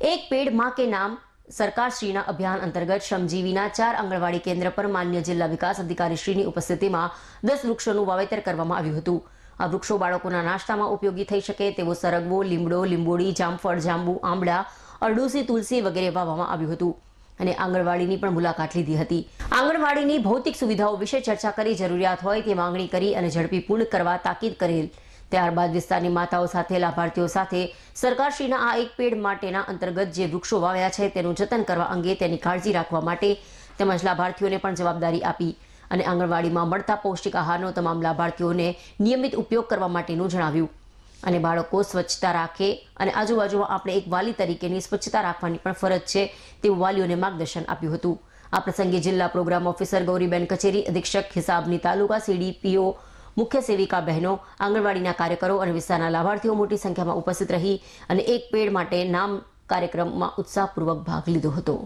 એક પેડ માં કે નામ સરકારશ્રીના અભિયાન અંતર્ગત શ્રમજીવીના ચાર આંગણવાડી કેન્દ્ર પર માન્ય જિલ્લા વિકાસ અધિકારીશ્રીની ઉપસ્થિતિમાં દસ વૃક્ષોનું વાવેતર કરવામાં આવ્યું હતું આ વૃક્ષો બાળકોના નાસ્તામાં ઉપયોગી થઈ શકે તેવો સરગવો લીમડો લીંબોડી જામફળ જાંબુ આંબળા અરડુસી તુલસી વગેરે વાવવામાં આવ્યું હતું અને આંગણવાડીની પણ મુલાકાત લીધી હતી આંગણવાડીની ભૌતિક સુવિધાઓ વિશે ચર્ચા કરી જરૂરિયાત હોય તે માંગણી કરી અને ઝડપી પૂર્ણ કરવા તાકીદ કરેલ ત્યારબાદ વિસ્તારની માતાઓ સાથે લાભાર્થીઓ સાથે સરકારશ્રીના આ એક પેડ માટેના અંતર્ગત જે વૃક્ષો વાવ્યા છે તેનું જતન કરવા અંગે તેની કાળજી રાખવા માટે તેમજ લાભાર્થીઓને પણ જવાબદારી આપી અને આંગણવાડીમાં મળતા પૌષ્ટિક આહારનો તમામ લાભાર્થીઓને નિયમિત ઉપયોગ કરવા માટેનું જણાવ્યું અને બાળકો સ્વચ્છતા રાખે અને આજુબાજુમાં આપણે એક વાલી તરીકેની સ્વચ્છતા રાખવાની પણ ફરજ છે તેવું વાલીઓને માર્ગદર્શન આપ્યું હતું આ પ્રસંગે જિલ્લા પ્રોગ્રામ ઓફિસર ગૌરીબેન કચેરી અધિક્ષક હિસાબની તાલુકા સીડીપીઓ મુખ્ય સેવિકા બહેનો આંગણવાડીના કાર્યકરો અને વિસ્તારના લાભાર્થીઓ મોટી સંખ્યામાં ઉપસ્થિત રહી અને એક પેડ માટે નામ કાર્યક્રમમાં ઉત્સાહપૂર્વક ભાગ લીધો હતો